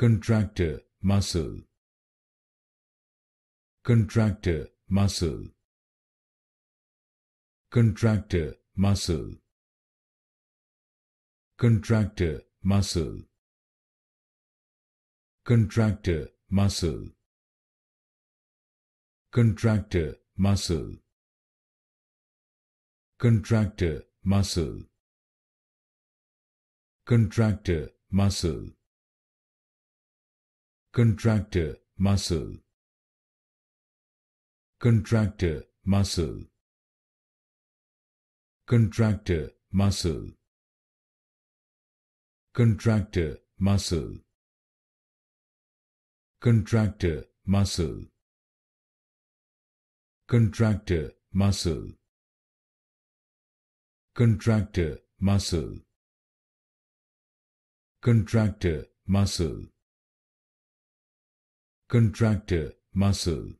contractor muscle contractor muscle contractor muscle contractor muscle contractor muscle contractor muscle contractor muscle contractor muscle contractor muscle contractor muscle contractor muscle contractor muscle contractor muscle contractor muscle contractor muscle contractor muscle contractor, muscle,